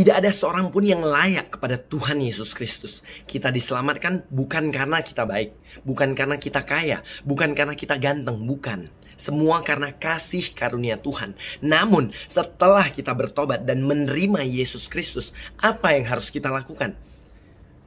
Tidak ada seorang pun yang layak kepada Tuhan Yesus Kristus. Kita diselamatkan bukan karena kita baik, bukan karena kita kaya, bukan karena kita ganteng, bukan. Semua karena kasih karunia Tuhan. Namun, setelah kita bertobat dan menerima Yesus Kristus, apa yang harus kita lakukan?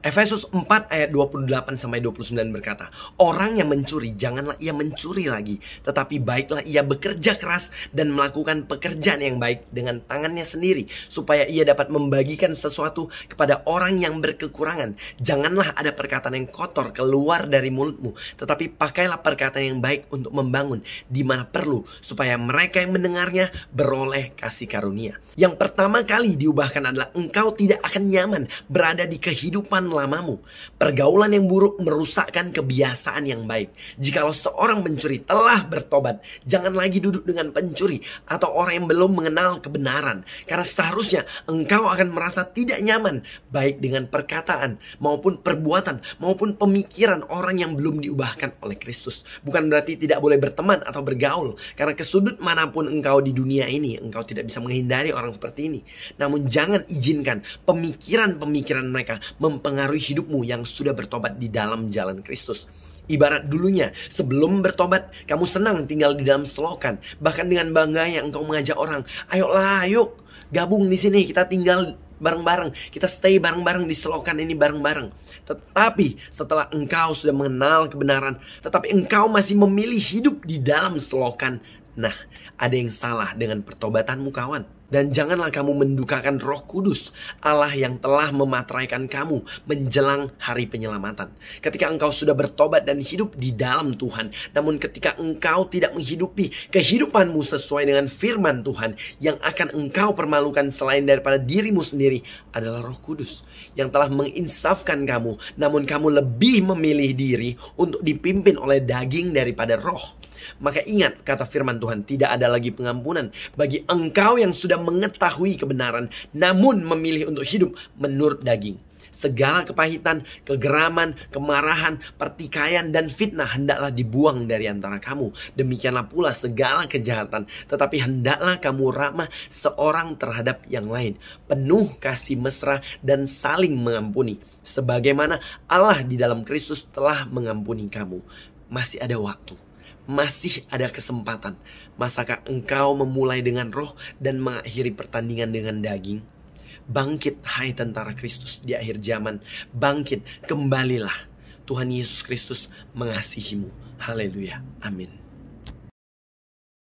Efesus 4 ayat 28 sampai 29 berkata, "Orang yang mencuri janganlah ia mencuri lagi, tetapi baiklah ia bekerja keras dan melakukan pekerjaan yang baik dengan tangannya sendiri, supaya ia dapat membagikan sesuatu kepada orang yang berkekurangan. Janganlah ada perkataan yang kotor keluar dari mulutmu, tetapi pakailah perkataan yang baik untuk membangun di mana perlu, supaya mereka yang mendengarnya beroleh kasih karunia." Yang pertama kali diubahkan adalah engkau tidak akan nyaman berada di kehidupan lamamu. Pergaulan yang buruk merusakkan kebiasaan yang baik. Jikalau seorang pencuri telah bertobat, jangan lagi duduk dengan pencuri atau orang yang belum mengenal kebenaran. Karena seharusnya engkau akan merasa tidak nyaman baik dengan perkataan maupun perbuatan maupun pemikiran orang yang belum diubahkan oleh Kristus. Bukan berarti tidak boleh berteman atau bergaul karena ke sudut manapun engkau di dunia ini engkau tidak bisa menghindari orang seperti ini. Namun jangan izinkan pemikiran-pemikiran mereka mempengaruhi mempengaruhi hidupmu yang sudah bertobat di dalam jalan Kristus. Ibarat dulunya, sebelum bertobat, kamu senang tinggal di dalam selokan. Bahkan dengan bangga yang engkau mengajak orang, ayolah, yuk, gabung di sini, kita tinggal bareng-bareng. Kita stay bareng-bareng di selokan ini bareng-bareng. Tetapi setelah engkau sudah mengenal kebenaran, tetapi engkau masih memilih hidup di dalam selokan. Nah, ada yang salah dengan pertobatanmu kawan. Dan janganlah kamu mendukakan roh kudus Allah yang telah memateraikan kamu menjelang hari penyelamatan. Ketika engkau sudah bertobat dan hidup di dalam Tuhan. Namun ketika engkau tidak menghidupi kehidupanmu sesuai dengan firman Tuhan. Yang akan engkau permalukan selain daripada dirimu sendiri adalah roh kudus. Yang telah menginsafkan kamu. Namun kamu lebih memilih diri untuk dipimpin oleh daging daripada roh. Maka ingat kata firman Tuhan, tidak ada lagi pengampunan bagi engkau yang sudah mengetahui kebenaran namun memilih untuk hidup menurut daging. Segala kepahitan, kegeraman, kemarahan, pertikaian, dan fitnah hendaklah dibuang dari antara kamu. Demikianlah pula segala kejahatan, tetapi hendaklah kamu ramah seorang terhadap yang lain, penuh kasih mesra dan saling mengampuni, sebagaimana Allah di dalam Kristus telah mengampuni kamu. Masih ada waktu masih ada kesempatan. Masakah engkau memulai dengan roh dan mengakhiri pertandingan dengan daging? Bangkit, hai tentara Kristus di akhir zaman. Bangkit, kembalilah. Tuhan Yesus Kristus mengasihimu. Haleluya. Amin.